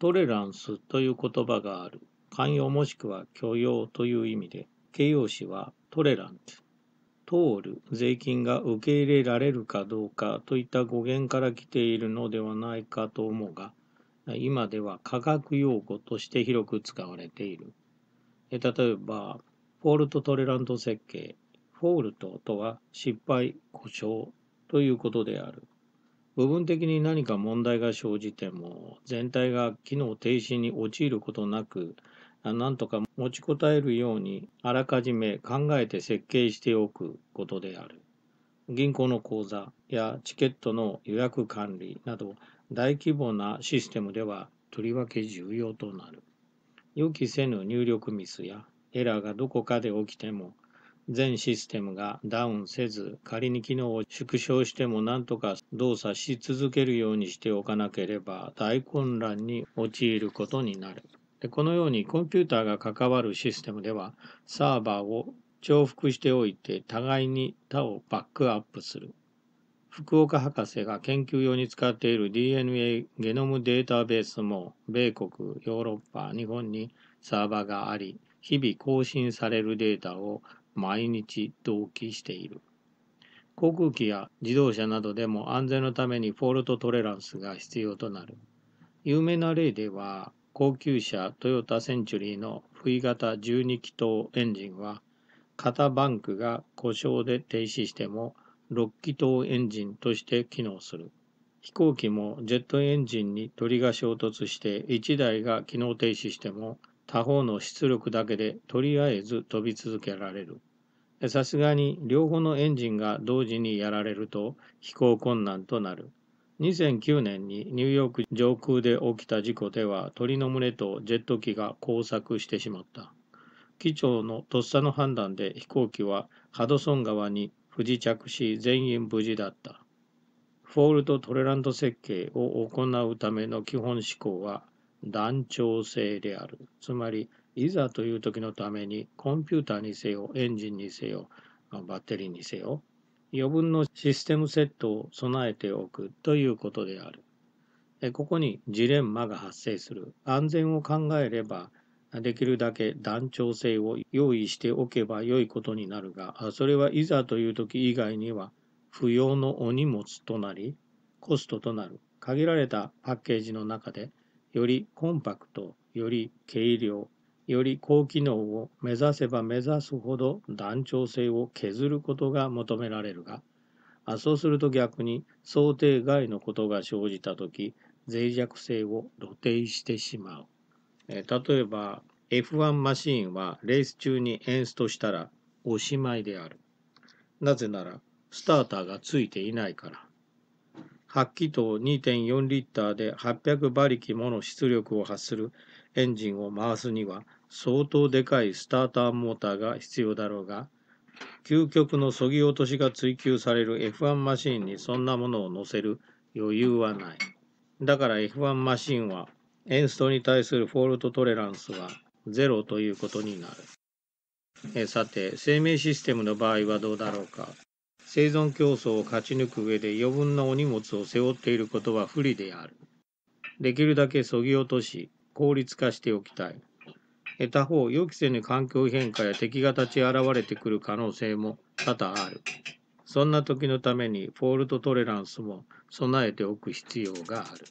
トレランスという言葉がある。寛容もしくは許容という意味で、形容詞はトレラント。通る、税金が受け入れられるかどうかといった語源から来ているのではないかと思うが、今では科学用語として広く使われている。例えば、フォルトトレラント設計。フォルトとは失敗、故障ということである。部分的に何か問題が生じても全体が機能停止に陥ることなくなんとか持ちこたえるようにあらかじめ考えて設計しておくことである銀行の口座やチケットの予約管理など大規模なシステムではとりわけ重要となる予期せぬ入力ミスやエラーがどこかで起きても全システムがダウンせず、仮に機能を縮小しても何とか動作し続けるようにしておかなければ大混乱に陥ることになる。でこのようにコンピューターが関わるシステムではサーバーを重複しておいて互いに他をバックアップする。福岡博士が研究用に使っている DNA ゲノムデータベースも米国、ヨーロッパ、日本にサーバーがあり、日々更新されるデータを毎日同期している。航空機や自動車などでも安全のためにフォールトトレランスが必要となる。有名な例では、高級車トヨタセンチュリーの意型12気筒エンジンは、型バンクが故障で停止しても6気筒エンジンとして機能する。飛行機もジェットエンジンに鳥が衝突して1台が機能停止しても他方の出力だけでとりあえず飛び続けられる。さすがに両方のエンジンが同時にやられると飛行困難となる。2009年にニューヨーク上空で起きた事故では鳥の群れとジェット機が交錯してしまった。機長のとっさの判断で飛行機はハドソン川に不時着し全員無事だった。フォールドトレランド設計を行うための基本思考は断長性である。つまりいざという時のためにコンピューターにせよ、エンジンにせよ、バッテリーにせよ、余分のシステムセットを備えておくということである。ここにジレンマが発生する。安全を考えれば、できるだけ断長性を用意しておけば良いことになるが、それはいざという時以外には不要のお荷物となり、コストとなる。限られたパッケージの中で、よりコンパクト、より軽量、より高機能を目指せば目指すほど断長性を削ることが求められるが、あそうすると逆に想定外のことが生じた時、脆弱性を露呈してしまう。え例えば F1 マシーンはレース中にエンストしたらおしまいである。なぜならスターターがついていないから。8気筒2.4リッターで800馬力もの出力を発するエンジンを回すには相当でかいスターターモーターが必要だろうが、究極のそぎ落としが追求される F1 マシンにそんなものを乗せる余裕はない。だから F1 マシンはエンストに対するフォールトトレランスはゼロということになる。えさて、生命システムの場合はどうだろうか。生存競争を勝ち抜く上で余分なお荷物を背負っていることは不利である。できるだけそぎ落とし、効率化しておきたい。他方、予期せぬ環境変化や敵が立ち現れてくる可能性も多々ある。そんな時のためにフォールトトレランスも備えておく必要がある。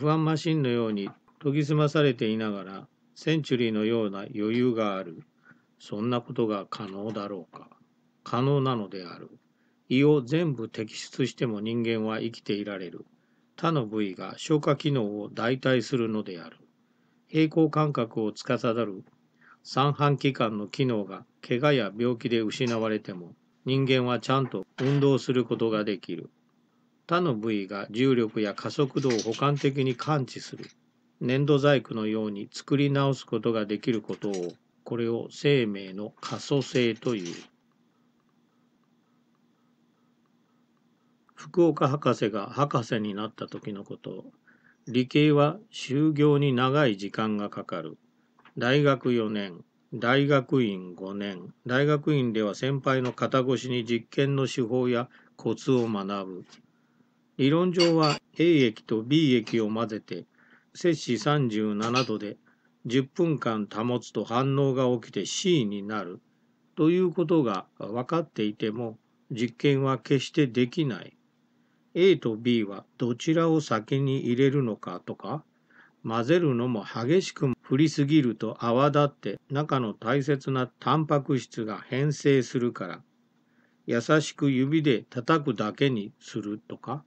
F1 マシンのように研ぎ澄まされていながらセンチュリーのような余裕がある。そんなことが可能だろうか。可能なのである。胃を全部摘出しても人間は生きていられる。他の部位が消化機能を代替するのである。平衡感覚を司る三半規管の機能が怪我や病気で失われても人間はちゃんと運動することができる。他の部位が重力や加速度を補完的に感知する。粘土細工のように作り直すことができることを、これを生命の可塑性という。福岡博士が博士になった時のこと理系は就業に長い時間がかかる。大学4年、大学院5年、大学院では先輩の肩越しに実験の手法やコツを学ぶ。理論上は A 液と B 液を混ぜて、摂氏37度で10分間保つと反応が起きて C になるということが分かっていても実験は決してできない。A と B はどちらを先に入れるのかとか混ぜるのも激しく振りすぎると泡立って中の大切なタンパク質が変性するから優しく指で叩くだけにするとか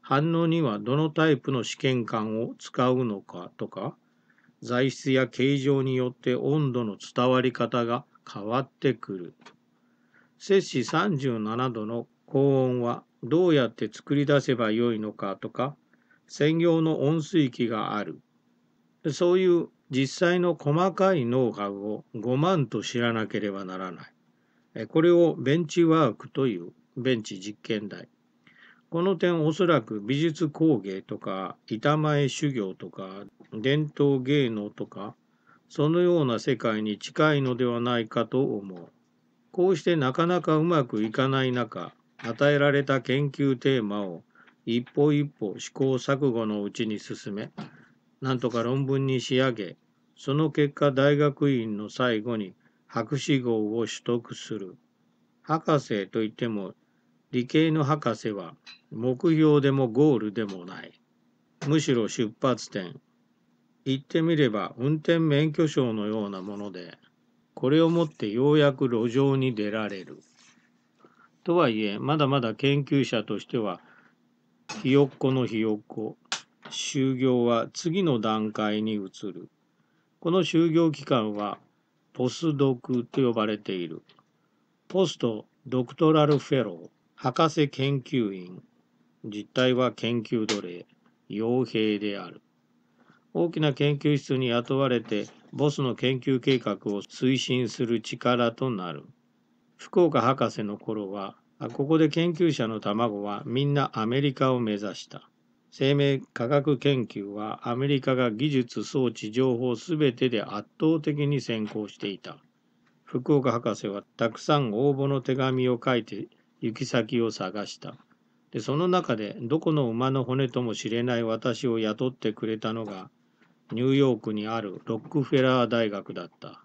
反応にはどのタイプの試験管を使うのかとか材質や形状によって温度の伝わり方が変わってくる摂氏37度の高温はどうやって作り出せばよいのかとか専業の温水器があるそういう実際の細かいノウハウを5万と知らなければならないこれをベンチワークというベンチ実験台この点おそらく美術工芸とか板前修行とか伝統芸能とかそのような世界に近いのではないかと思うこうしてなかなかうまくいかない中与えられた研究テーマを一歩一歩試行錯誤のうちに進め、なんとか論文に仕上げ、その結果大学院の最後に博士号を取得する。博士といっても理系の博士は目標でもゴールでもない。むしろ出発点。言ってみれば運転免許証のようなもので、これをもってようやく路上に出られる。とはいえ、まだまだ研究者としては、ひよっこのひよっこ、就業は次の段階に移る。この就業期間は、ポスドクと呼ばれている。ポスト・ドクトラル・フェロー、博士研究員。実態は研究奴隷、傭兵である。大きな研究室に雇われて、ボスの研究計画を推進する力となる。福岡博士の頃はここで研究者の卵はみんなアメリカを目指した生命科学研究はアメリカが技術装置情報全てで圧倒的に先行していた福岡博士はたくさん応募の手紙を書いて行き先を探したでその中でどこの馬の骨とも知れない私を雇ってくれたのがニューヨークにあるロックフェラー大学だった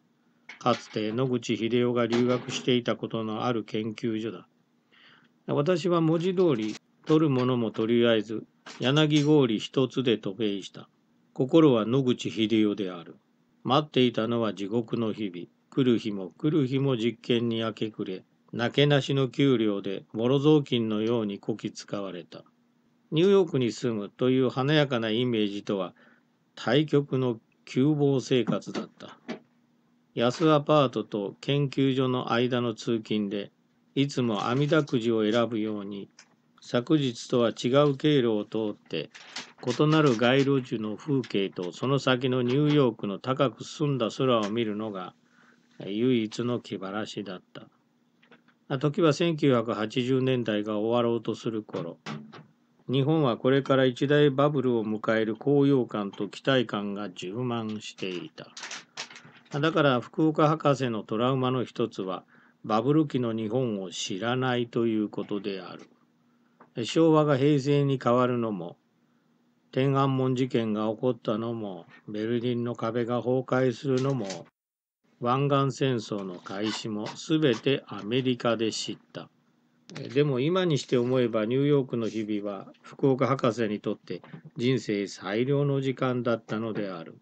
かつて野口英世が留学していたことのある研究所だ。私は文字通り、取るものもとりあえず、柳氷一つで渡米した。心は野口英世である。待っていたのは地獄の日々。来る日も来る日も実験に明け暮れ、なけなしの給料で、もろ雑巾のようにこき使われた。ニューヨークに住むという華やかなイメージとは、対極の窮乏生活だった。安アパートと研究所の間の通勤で、いつも阿弥陀くじを選ぶように、昨日とは違う経路を通って、異なる街路樹の風景とその先のニューヨークの高く澄んだ空を見るのが唯一の気晴らしだった。時は1980年代が終わろうとする頃、日本はこれから一大バブルを迎える高揚感と期待感が充満していた。だから福岡博士のトラウマの一つはバブル期の日本を知らないということである。昭和が平成に変わるのも天安門事件が起こったのもベルリンの壁が崩壊するのも湾岸戦争の開始も全てアメリカで知ったでも今にして思えばニューヨークの日々は福岡博士にとって人生最良の時間だったのである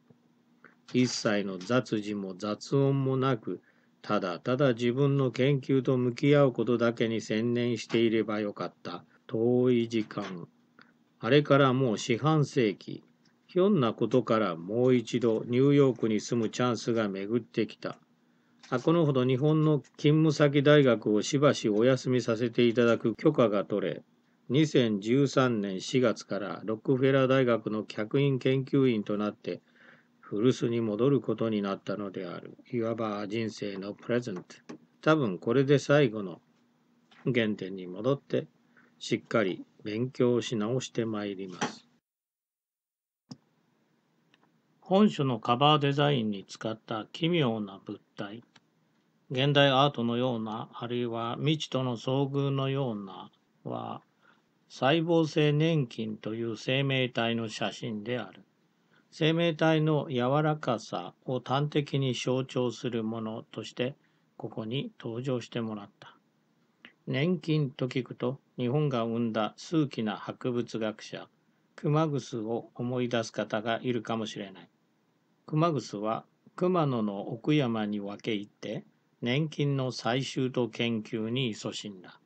一切の雑事も雑音もなく、ただただ自分の研究と向き合うことだけに専念していればよかった。遠い時間。あれからもう四半世紀。ひょんなことからもう一度ニューヨークに住むチャンスが巡ってきた。あこのほど日本の勤務先大学をしばしお休みさせていただく許可が取れ、2013年4月からロックフェラー大学の客員研究員となって古巣に戻ることになったのである。いわば人生のプレゼント。多分これで最後の原点に戻って、しっかり勉強し直してまいります。本書のカバーデザインに使った奇妙な物体。現代アートのような、あるいは未知との遭遇のようなは、細胞性粘菌という生命体の写真である。生命体の柔らかさを端的に象徴するものとしてここに登場してもらった。年金と聞くと日本が生んだ数奇な博物学者熊楠を思い出す方がいるかもしれない。熊楠は熊野の奥山に分け入って年金の採集と研究に勤しんだ。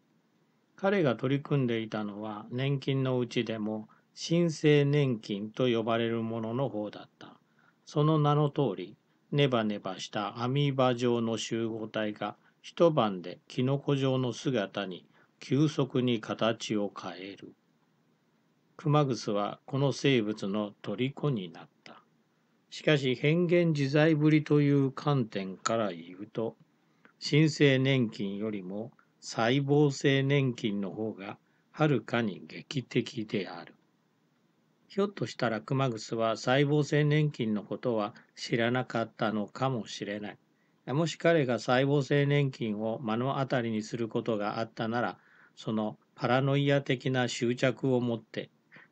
彼が取り組んでいたのは年金のうちでも新生年金と呼ばれるものの方だった。その名の通り、ネバネバしたアミーバ状の集合体が一晩でキノコ状の姿に急速に形を変える。クマグスはこの生物の虜になった。しかし変幻自在ぶりという観点から言うと、新生年金よりも細胞性年金の方がはるかに劇的である。ひょっとしたら熊楠は細胞性年金のことは知らなかったのかもしれない。もし彼が細胞性年金を目の当たりにすることがあったなら、そのパラノイア的な執着を持って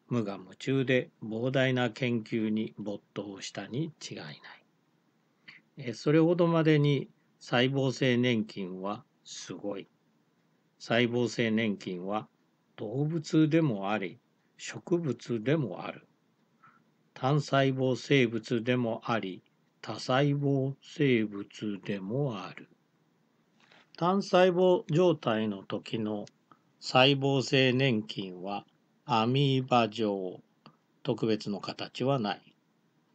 無我夢中で膨大な研究に没頭したに違いない。それほどまでに細胞性年金はすごい。細胞性年金は動物でもあり植物でもある単細胞生物でもあり多細胞生物でもある単細胞状態の時の細胞性粘菌はアミーバ状特別の形はない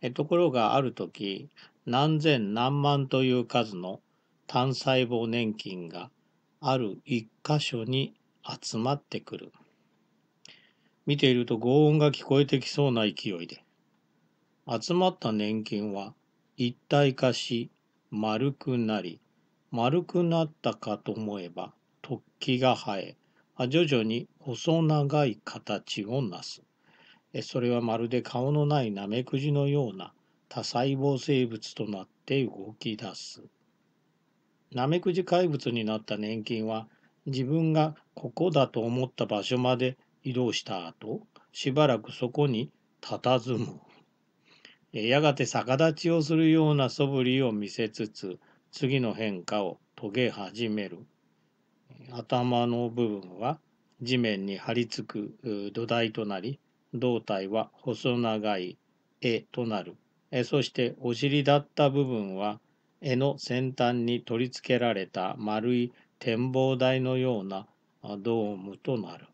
えところがある時何千何万という数の単細胞粘菌がある一箇所に集まってくる。見ていると轟音が聞こえてきそうな勢いで。集まった年金は一体化し丸くなり、丸くなったかと思えば突起が生え、徐々に細長い形をなす。それはまるで顔のないナメクジのような多細胞生物となって動き出す。ナメクジ怪物になった年金は自分がここだと思った場所まで移動した後、しばらくそこに佇む。やがて逆立ちをするような素振りを見せつつ、次の変化を遂げ始める。頭の部分は地面に張り付く土台となり、胴体は細長い絵となる。そしてお尻だった部分は絵の先端に取り付けられた丸い展望台のようなドームとなる。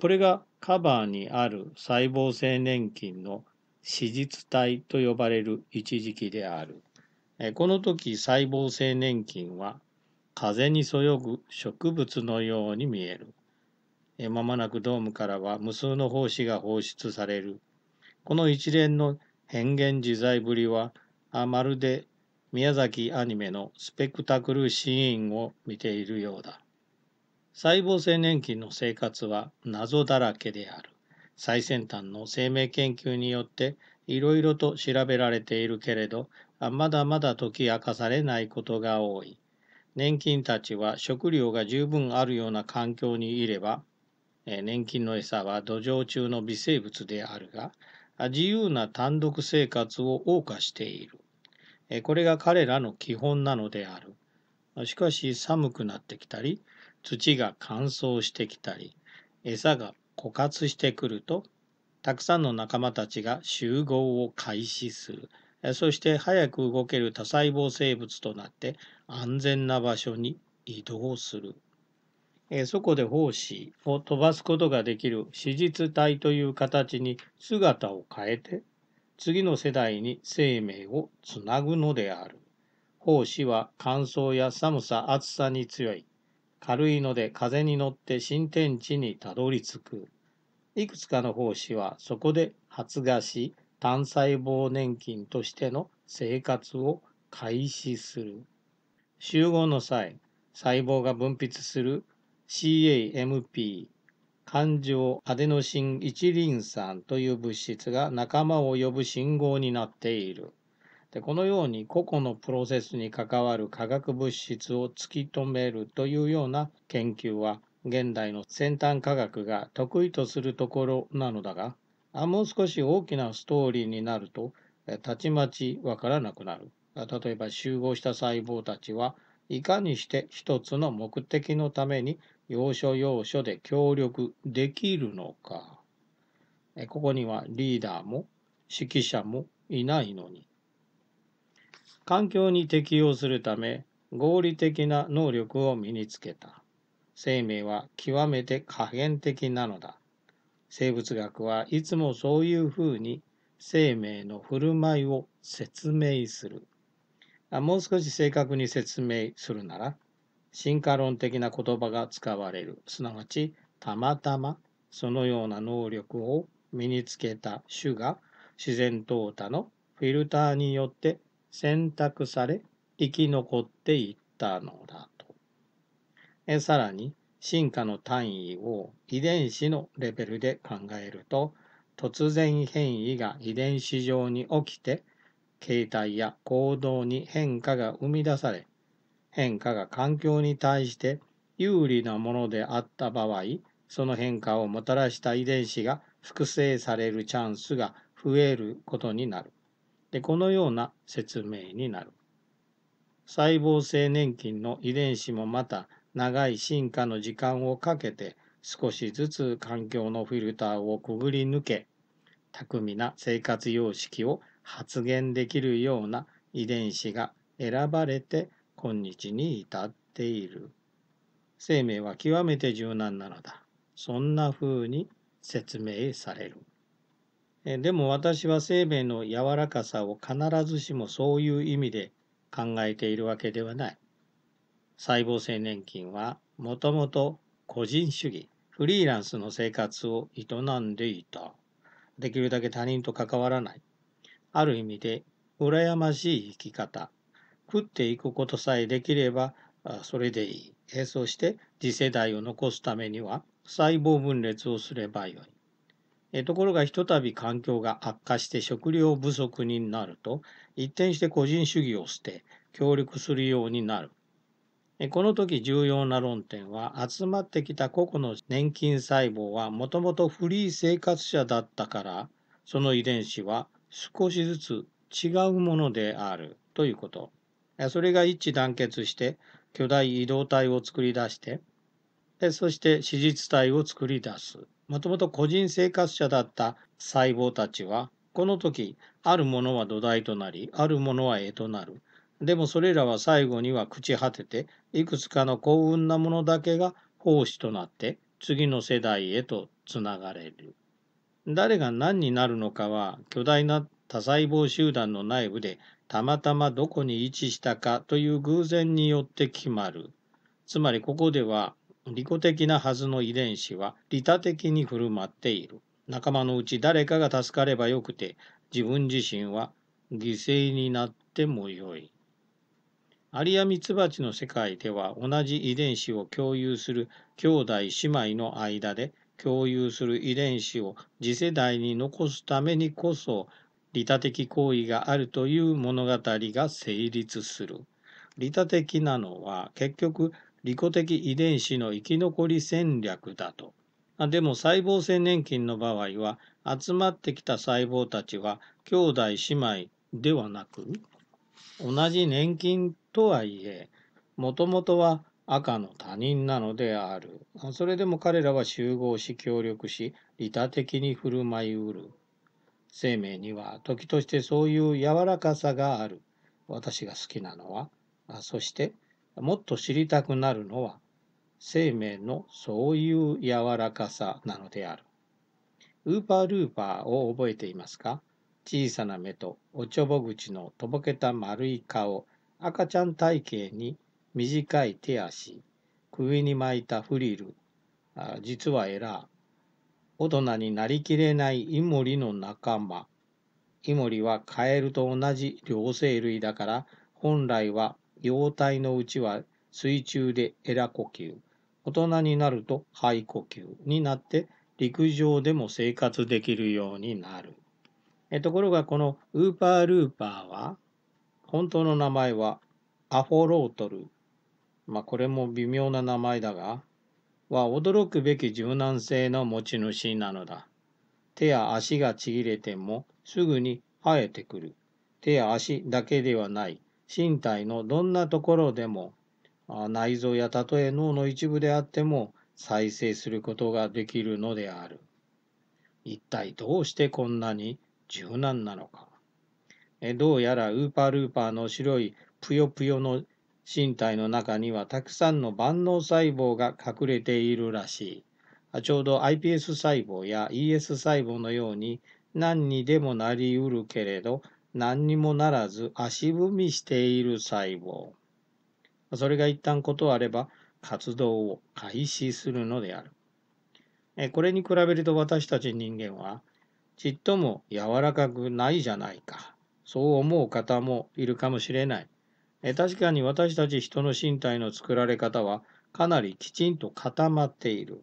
これがカバーにある細胞性粘菌の子実体と呼ばれる一時期である。この時細胞性粘菌は風にそよぐ植物のように見える。ま間もなくドームからは無数の胞子が放出される。この一連の変幻自在ぶりはあまるで宮崎アニメのスペクタクルシーンを見ているようだ。細胞性年金の生活は謎だらけである。最先端の生命研究によっていろいろと調べられているけれど、まだまだ解き明かされないことが多い。年金たちは食料が十分あるような環境にいれば、年金の餌は土壌中の微生物であるが、自由な単独生活を謳歌している。これが彼らの基本なのである。しかし寒くなってきたり、土が乾燥してきたり餌が枯渇してくるとたくさんの仲間たちが集合を開始するそして早く動ける多細胞生物となって安全な場所に移動するそこで胞子を飛ばすことができる子実体という形に姿を変えて次の世代に生命をつなぐのである。胞子は乾燥や寒さ暑さに強い軽いので風に乗って新天地にたどり着く。いくつかの奉仕はそこで発芽し、単細胞年金としての生活を開始する。集合の際、細胞が分泌する CAMP、感情アデノシン一リン酸という物質が仲間を呼ぶ信号になっている。でこのように個々のプロセスに関わる化学物質を突き止めるというような研究は現代の先端科学が得意とするところなのだがもう少し大きなストーリーになるとたちまちわからなくなる例えば集合した細胞たちはいかにして一つの目的のために要所要所で協力できるのかここにはリーダーも指揮者もいないのに環境に適応するため合理的な能力を身につけた。生命は極めて可変的なのだ。生物学はいつもそういうふうに生命の振る舞いを説明する。もう少し正確に説明するなら、進化論的な言葉が使われる。すなわち、たまたまそのような能力を身につけた種が自然淘汰のフィルターによって選択され生き残っていったのだと。えさらに進化の単位を遺伝子のレベルで考えると突然変異が遺伝子上に起きて形態や行動に変化が生み出され変化が環境に対して有利なものであった場合その変化をもたらした遺伝子が複製されるチャンスが増えることになる。でこのような説明になる細胞性粘菌の遺伝子もまた長い進化の時間をかけて少しずつ環境のフィルターをくぐり抜け巧みな生活様式を発現できるような遺伝子が選ばれて今日に至っている生命は極めて柔軟なのだそんな風に説明される。でも私は生命の柔らかさを必ずしもそういう意味で考えているわけではない。細胞性年金はもともと個人主義、フリーランスの生活を営んでいた。できるだけ他人と関わらない。ある意味で羨ましい生き方。食っていくことさえできればそれでいい。そして次世代を残すためには細胞分裂をすればよい。えところがひとたび環境が悪化して食料不足になると一転して個人主義を捨て協力するようになる。この時重要な論点は集まってきた個々の年金細胞はもともとフリー生活者だったからその遺伝子は少しずつ違うものであるということ。それが一致団結して巨大移動体を作り出してそして子実体を作り出すもともと個人生活者だった細胞たちは、この時、あるものは土台となり、あるものは絵となる。でもそれらは最後には朽ち果てて、いくつかの幸運なものだけが奉仕となって、次の世代へとつながれる。誰が何になるのかは、巨大な多細胞集団の内部でたまたまどこに位置したかという偶然によって決まる。つまりここでは利己的なはずの遺伝子は利他的に振る舞っている。仲間のうち誰かが助かればよくて、自分自身は犠牲になってもよい。アリアミツバチの世界では同じ遺伝子を共有する兄弟姉妹の間で共有する遺伝子を次世代に残すためにこそ利他的行為があるという物語が成立する。利他的なのは結局利己的遺伝子の生き残り戦略だと。でも細胞性年金の場合は集まってきた細胞たちは兄弟姉妹ではなく同じ年金とはいえもともとは赤の他人なのであるそれでも彼らは集合し協力し利他的に振る舞いうる生命には時としてそういう柔らかさがある私が好きなのはそしてもっと知りたくなるのは生命のそういう柔らかさなのである。ウーパールーパーを覚えていますか小さな目とおちょぼ口のとぼけた丸い顔、赤ちゃん体型に短い手足、首に巻いたフリル、あ実はエラー。大人になりきれないイモリの仲間。イモリはカエルと同じ両生類だから、本来は幼体のうちは水中でエラ呼吸、大人になると肺呼吸になって陸上でも生活できるようになる。えところがこのウーパールーパーは本当の名前はアフォロートル。まあこれも微妙な名前だが、は驚くべき柔軟性の持ち主なのだ。手や足がちぎれてもすぐに生えてくる。手や足だけではない。身体のどんなところでも内臓やたとえ脳の一部であっても再生することができるのである。一体どうしてこんなに柔軟なのか。どうやらウーパールーパーの白いぷよぷよの身体の中にはたくさんの万能細胞が隠れているらしい。ちょうど iPS 細胞や ES 細胞のように何にでもなりうるけれど何にもならず足踏みしている細胞。それが一旦断れば活動を開始するのである。これに比べると私たち人間はちっとも柔らかくないじゃないか。そう思う方もいるかもしれない。確かに私たち人の身体の作られ方はかなりきちんと固まっている。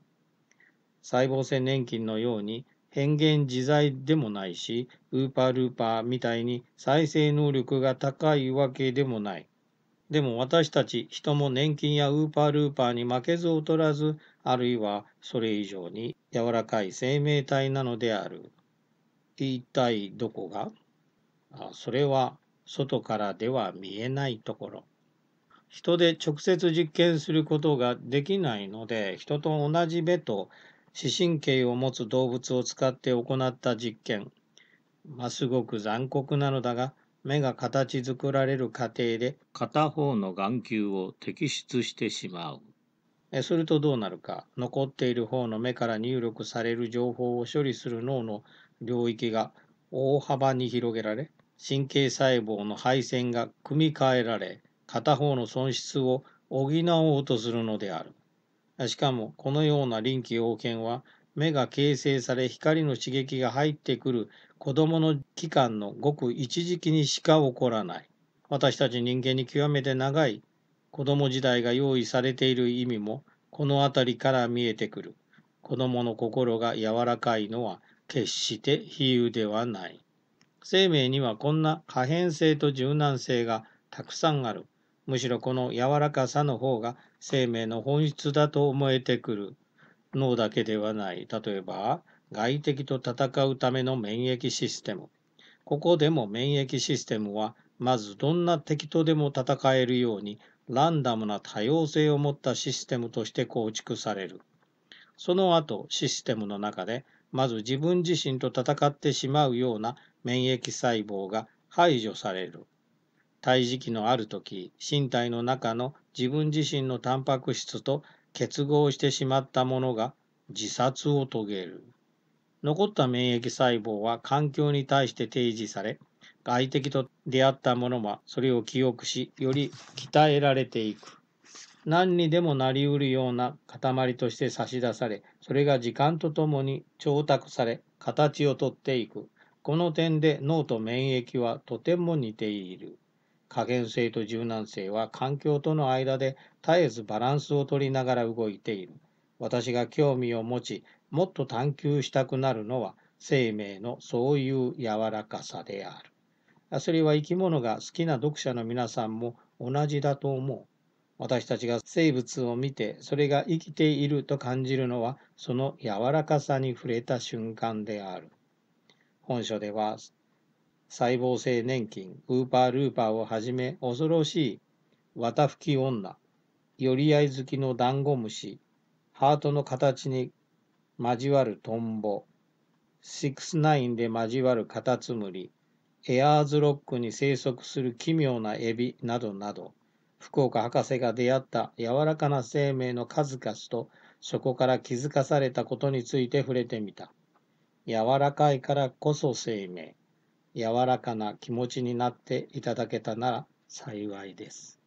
細胞性粘菌のように変幻自在でもないし、ウーパールーパーみたいに再生能力が高いわけでもない。でも私たち人も年金やウーパールーパーに負けず劣らず、あるいはそれ以上に柔らかい生命体なのである。一体どこがそれは外からでは見えないところ。人で直接実験することができないので、人と同じ目と視神経を持つ動物を使って行った実験。ますごく残酷なのだが、目が形作られる過程で片方の眼球を摘出してしまう。するとどうなるか、残っている方の目から入力される情報を処理する脳の領域が大幅に広げられ、神経細胞の配線が組み替えられ、片方の損失を補おうとするのである。しかも、このような臨機応変は、目が形成され光の刺激が入ってくる子供の期間のごく一時期にしか起こらない。私たち人間に極めて長い子供時代が用意されている意味も、この辺りから見えてくる。子供の心が柔らかいのは、決して比喩ではない。生命にはこんな可変性と柔軟性がたくさんある。むしろこの柔らかさの方が生命の本質だと思えてくる。脳だけではない。例えば、外敵と戦うための免疫システム。ここでも免疫システムは、まずどんな敵とでも戦えるように、ランダムな多様性を持ったシステムとして構築される。その後、システムの中で、まず自分自身と戦ってしまうような免疫細胞が排除される。胎児期のある時身体の中の自分自身のタンパク質と結合してしまったものが自殺を遂げる残った免疫細胞は環境に対して提示され外敵と出会ったものはそれを記憶しより鍛えられていく何にでもなりうるような塊として差し出されそれが時間とともに調達され形をとっていくこの点で脳と免疫はとても似ている加減性と柔軟性は環境との間で絶えずバランスを取りながら動いている。私が興味を持ち、もっと探求したくなるのは生命のそういう柔らかさである。それは生き物が好きな読者の皆さんも同じだと思う。私たちが生物を見てそれが生きていると感じるのはその柔らかさに触れた瞬間である。本書では細胞性年金、ウーパールーパーをはじめ恐ろしい綿吹き女、寄り合い好きのダンゴムシ、ハートの形に交わるトンボ、69で交わるカタツムリ、エアーズロックに生息する奇妙なエビなどなど、福岡博士が出会った柔らかな生命の数々と、そこから気づかされたことについて触れてみた。柔らかいからこそ生命。柔らかな気持ちになっていただけたなら幸いです。